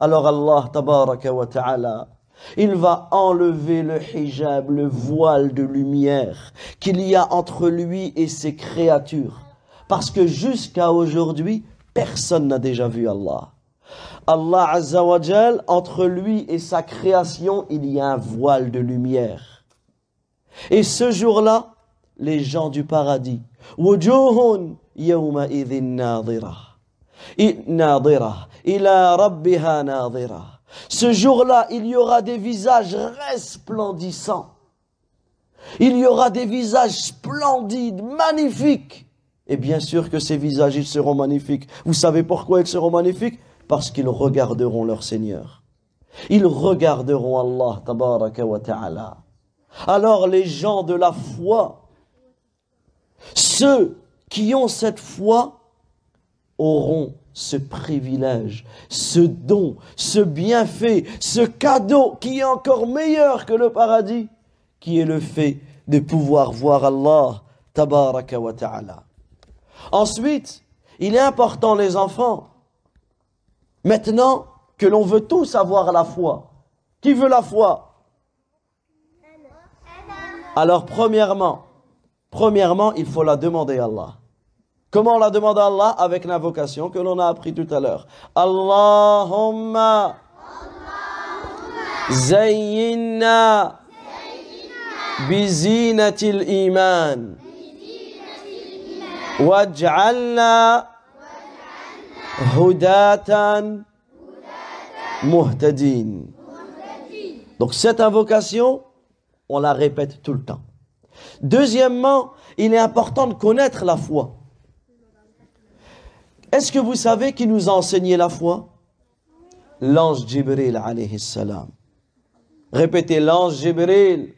Alors Allah, tabaraka wa ta'ala, il va enlever le hijab, le voile de lumière qu'il y a entre lui et ses créatures. Parce que jusqu'à aujourd'hui, personne n'a déjà vu Allah. Allah azza wa jal, entre lui et sa création, il y a un voile de lumière. Et ce jour-là, les gens du paradis, ce jour-là, il y aura des visages resplendissants. Il y aura des visages splendides, magnifiques. Et bien sûr que ces visages, ils seront magnifiques. Vous savez pourquoi ils seront magnifiques Parce qu'ils regarderont leur Seigneur. Ils regarderont Allah, Alors les gens de la foi, ceux qui ont cette foi, auront ce privilège, ce don, ce bienfait, ce cadeau qui est encore meilleur que le paradis, qui est le fait de pouvoir voir Allah, tabaraka wa ta'ala. Ensuite, il est important, les enfants, maintenant que l'on veut tous avoir la foi. Qui veut la foi Alors, premièrement, premièrement, il faut la demander à Allah. Comment on la demande à Allah Avec l'invocation que l'on a appris tout à l'heure. Allahumma, Allahumma zayyinna iman Wajallah waj'alna hudatan muhtadin Donc cette invocation, on la répète tout le temps. Deuxièmement, il est important de connaître la foi. Est-ce que vous savez qui nous a enseigné la foi L'ange Jibril alayhi salam. Répétez, l'ange Jibril.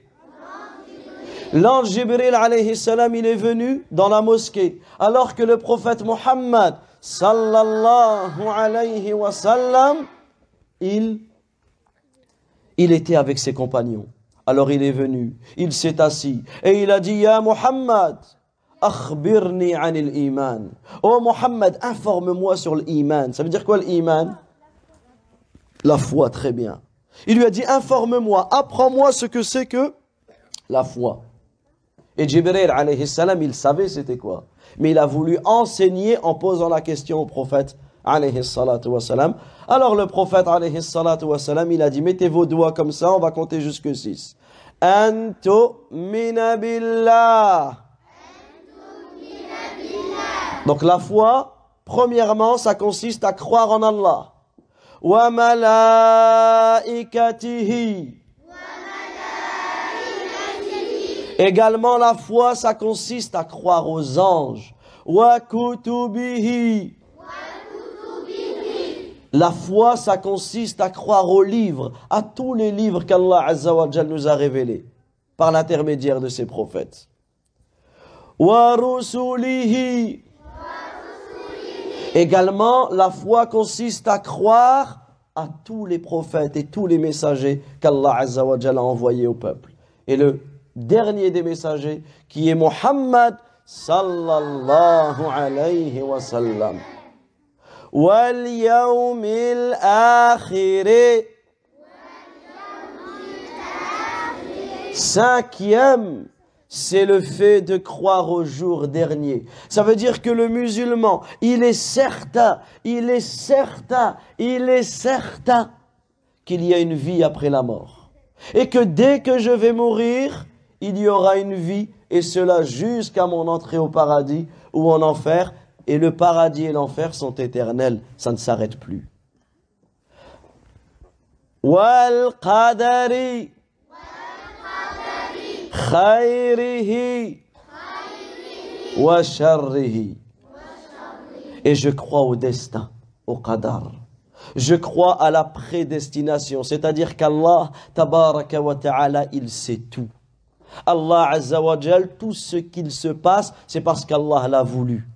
L'ange Jibril alayhi salam, il est venu dans la mosquée, alors que le prophète Muhammad, sallallahu alayhi wa sallam, il, il était avec ses compagnons. Alors il est venu, il s'est assis et il a dit, Ya Muhammad, Akhbirni anil iman. Oh Muhammad, informe-moi sur l'iman. Ça veut dire quoi l'iman La foi, très bien. Il lui a dit, informe-moi, apprends-moi ce que c'est que la foi. Et Jibreel, alayhi salam, il savait c'était quoi. Mais il a voulu enseigner en posant la question au prophète alayhi salatu wasalam. Alors le prophète alayhi salatu wasalam, il a dit, mettez vos doigts comme ça, on va compter jusque 6. Anto minabillah. Donc la foi, premièrement, ça consiste à croire en Allah. Wa Également, la foi, ça consiste à croire aux anges. Wa kutubihi. La foi, ça consiste à croire aux livres, à tous les livres qu'Allah Azzawajal nous a révélés par l'intermédiaire de ses prophètes. Wa rusulihi. Également, la foi consiste à croire à tous les prophètes et tous les messagers qu'Allah a envoyés au peuple. Et le dernier des messagers, qui est Muhammad sallallahu alayhi wa sallam. Cinquième c'est le fait de croire au jour dernier. Ça veut dire que le musulman, il est certain, il est certain, il est certain qu'il y a une vie après la mort. Et que dès que je vais mourir, il y aura une vie, et cela jusqu'à mon entrée au paradis ou en enfer. Et le paradis et l'enfer sont éternels, ça ne s'arrête plus. Wal qadari et je crois au destin, au qadar. Je crois à la prédestination, c'est-à-dire qu'Allah, tabaraka wa ta'ala, il sait tout. Allah Azza tout ce qu'il se passe, c'est parce qu'Allah l'a voulu.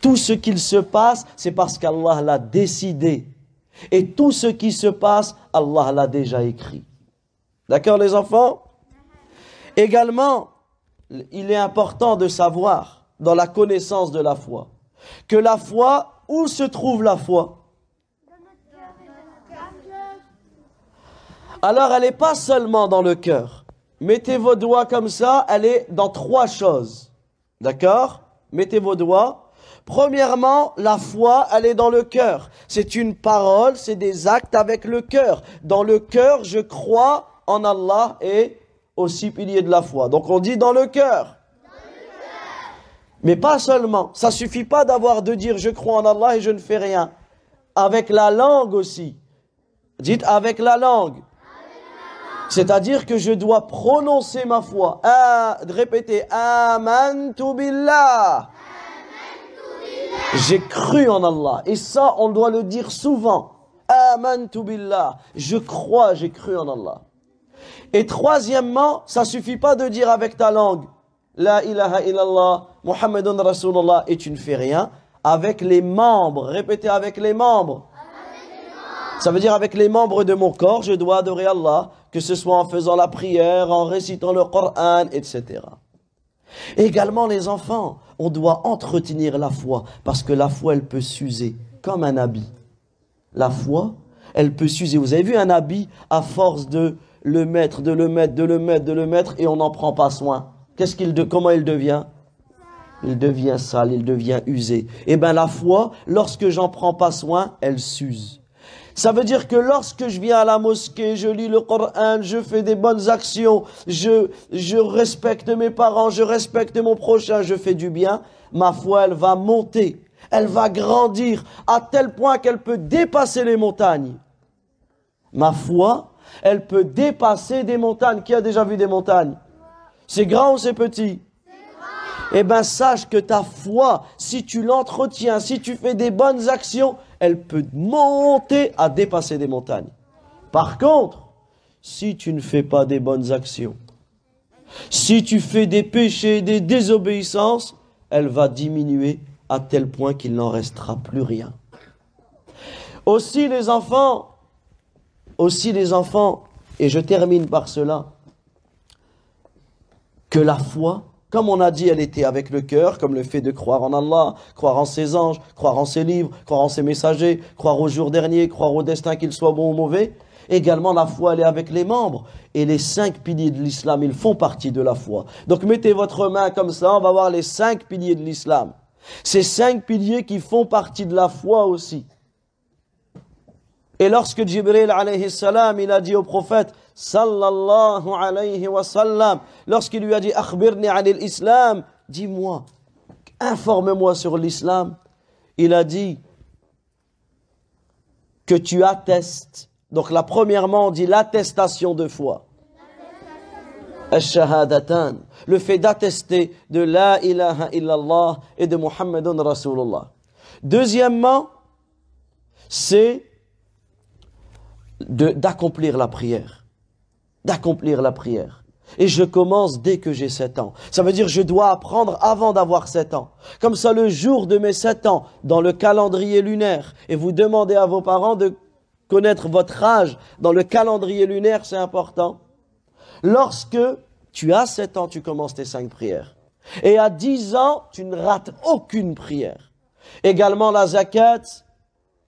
Tout ce qu'il se passe, c'est parce qu'Allah l'a décidé. Et tout ce qui se passe, Allah l'a déjà écrit. D'accord les enfants Également, il est important de savoir, dans la connaissance de la foi, que la foi, où se trouve la foi Alors, elle n'est pas seulement dans le cœur. Mettez vos doigts comme ça, elle est dans trois choses. D'accord Mettez vos doigts. Premièrement, la foi, elle est dans le cœur. C'est une parole, c'est des actes avec le cœur. Dans le cœur, je crois en Allah et aussi pilier de la foi. Donc on dit dans le cœur. Mais pas seulement. Ça suffit pas d'avoir de dire je crois en Allah et je ne fais rien. Avec la langue aussi. Dites avec la langue. C'est-à-dire que je dois prononcer ma foi. Ah, répétez Amantu billah. J'ai cru en Allah. Et ça, on doit le dire souvent. Amantu billah. Je crois, j'ai cru en Allah. Et troisièmement, ça suffit pas de dire avec ta langue La ilaha illallah, Muhammadun rasulallah » et tu ne fais rien. Avec les membres, répétez avec les membres. Ça veut dire avec les membres de mon corps, je dois adorer Allah, que ce soit en faisant la prière, en récitant le Coran, etc. Également les enfants, on doit entretenir la foi, parce que la foi, elle peut s'user, comme un habit. La foi, elle peut s'user. Vous avez vu un habit à force de le maître, de le maître, de le maître, de le maître, et on n'en prend pas soin. Qu'est-ce qu'il de, comment il devient Il devient sale, il devient usé. Eh bien la foi, lorsque j'en prends pas soin, elle s'use. Ça veut dire que lorsque je viens à la mosquée, je lis le Coran, je fais des bonnes actions, je, je respecte mes parents, je respecte mon prochain, je fais du bien, ma foi, elle va monter, elle va grandir à tel point qu'elle peut dépasser les montagnes. Ma foi, elle peut dépasser des montagnes. Qui a déjà vu des montagnes C'est grand ou c'est petit eh bien, sache que ta foi, si tu l'entretiens, si tu fais des bonnes actions, elle peut monter à dépasser des montagnes. Par contre, si tu ne fais pas des bonnes actions, si tu fais des péchés, des désobéissances, elle va diminuer à tel point qu'il n'en restera plus rien. Aussi, les enfants, aussi les enfants, et je termine par cela, que la foi, comme on a dit, elle était avec le cœur, comme le fait de croire en Allah, croire en ses anges, croire en ses livres, croire en ses messagers, croire au jour dernier, croire au destin qu'il soit bon ou mauvais. Également, la foi, elle est avec les membres. Et les cinq piliers de l'islam, ils font partie de la foi. Donc mettez votre main comme ça, on va voir les cinq piliers de l'islam. Ces cinq piliers qui font partie de la foi aussi. Et lorsque Jibril alayhi il a dit au prophète sallallahu alayhi wa sallam, lorsqu'il lui a dit akhbirni anil islam, dis-moi, informe-moi sur l'islam, il a dit que tu attestes. Donc la premièrement, on dit l'attestation de foi. le fait d'attester de la ilaha illallah et de Muhammadun Rasulullah. Deuxièmement, c'est d'accomplir la prière. D'accomplir la prière. Et je commence dès que j'ai 7 ans. Ça veut dire je dois apprendre avant d'avoir 7 ans. Comme ça, le jour de mes 7 ans, dans le calendrier lunaire, et vous demandez à vos parents de connaître votre âge dans le calendrier lunaire, c'est important. Lorsque tu as 7 ans, tu commences tes cinq prières. Et à 10 ans, tu ne rates aucune prière. Également la zakat,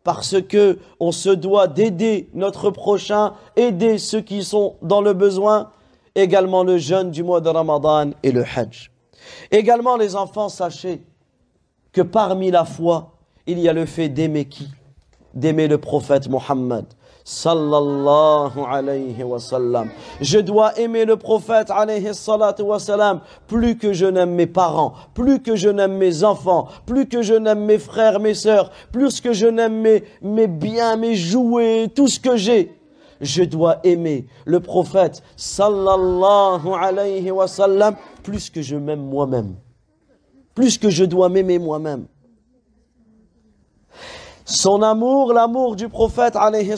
parce que on se doit d'aider notre prochain, aider ceux qui sont dans le besoin, également le jeûne du mois de Ramadan et le Hajj. Également les enfants, sachez que parmi la foi, il y a le fait d'aimer qui D'aimer le prophète Mohammed sallallahu Je dois aimer le prophète plus que je n'aime mes parents, plus que je n'aime mes enfants, plus que je n'aime mes frères, mes sœurs, plus que je n'aime mes, biens, mes jouets, tout ce que j'ai je dois aimer le prophète sallallahu plus que je m'aime moi-même. Plus que je dois m'aimer moi-même. Son amour, l'amour du prophète, alayhi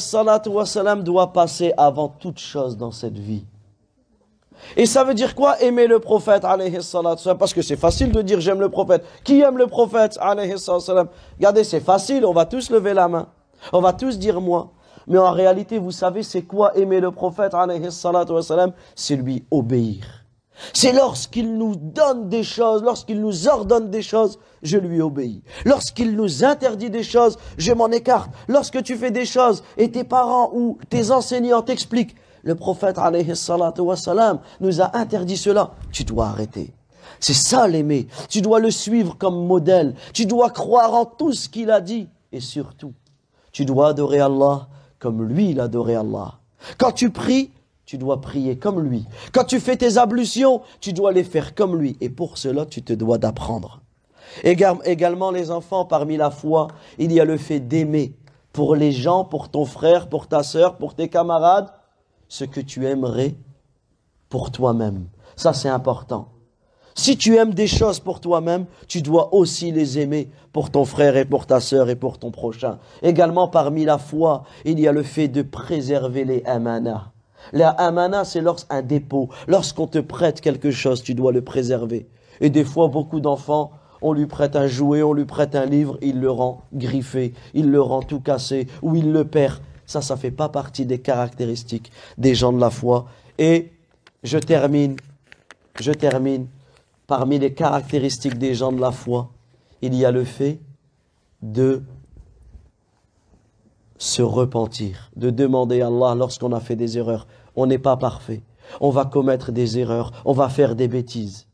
doit passer avant toute chose dans cette vie. Et ça veut dire quoi aimer le prophète alayhi Parce que c'est facile de dire j'aime le prophète. Qui aime le prophète alayhi Regardez, c'est facile, on va tous lever la main. On va tous dire moi. Mais en réalité, vous savez, c'est quoi aimer le prophète alayhi C'est lui obéir. C'est lorsqu'il nous donne des choses, lorsqu'il nous ordonne des choses, je lui obéis. Lorsqu'il nous interdit des choses, je m'en écarte. Lorsque tu fais des choses et tes parents ou tes enseignants t'expliquent, le prophète wassalam, nous a interdit cela, tu dois arrêter. C'est ça l'aimer. Tu dois le suivre comme modèle. Tu dois croire en tout ce qu'il a dit. Et surtout, tu dois adorer Allah comme lui il adorait Allah. Quand tu pries, tu dois prier comme lui. Quand tu fais tes ablutions, tu dois les faire comme lui. Et pour cela, tu te dois d'apprendre. Également, les enfants, parmi la foi, il y a le fait d'aimer pour les gens, pour ton frère, pour ta sœur, pour tes camarades, ce que tu aimerais pour toi-même. Ça, c'est important. Si tu aimes des choses pour toi-même, tu dois aussi les aimer pour ton frère et pour ta sœur et pour ton prochain. Également, parmi la foi, il y a le fait de préserver les amana ». La amana, c'est lorsqu'un dépôt. Lorsqu'on te prête quelque chose, tu dois le préserver. Et des fois, beaucoup d'enfants, on lui prête un jouet, on lui prête un livre, il le rend griffé, il le rend tout cassé, ou il le perd. Ça, ça fait pas partie des caractéristiques des gens de la foi. Et je termine, je termine. Parmi les caractéristiques des gens de la foi, il y a le fait de se repentir, de demander à Allah lorsqu'on a fait des erreurs. On n'est pas parfait. On va commettre des erreurs, on va faire des bêtises.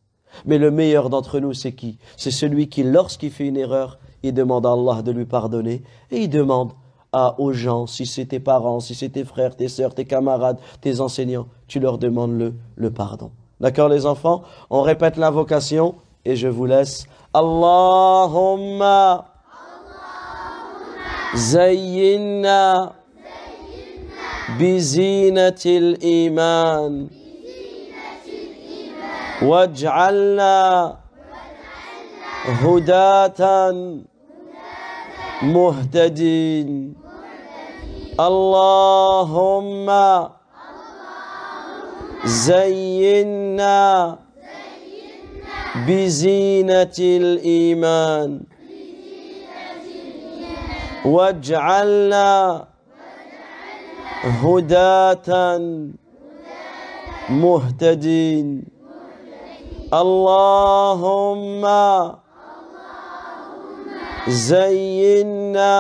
Mais le meilleur d'entre nous, c'est qui C'est celui qui, lorsqu'il fait une erreur, il demande à Allah de lui pardonner et il demande à, aux gens, si c'est tes parents, si c'est tes frères, tes sœurs, tes camarades, tes enseignants, tu leur demandes le, le pardon. D'accord les enfants On répète l'invocation et je vous laisse. Allahumma زينا بزينة الإيمان واجعلنا هداة مهتدين اللهم زينا بزينة الإيمان واجعلنا هداة مهتدين اللهم زينا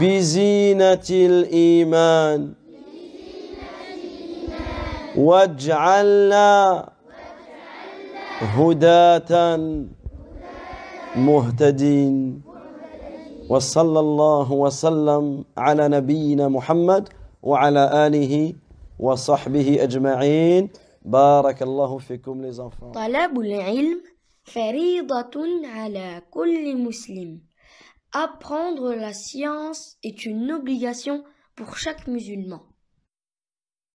بزينة الإيمان واجعلنا هداة مهتدين وصلى الله وسلم على نبينا محمد وعلى آله وصحبه أجمعين بارك الله فيكم لزفر طلب العلم فريضة على كل مسلم Apprendre la science est une obligation pour chaque musulman.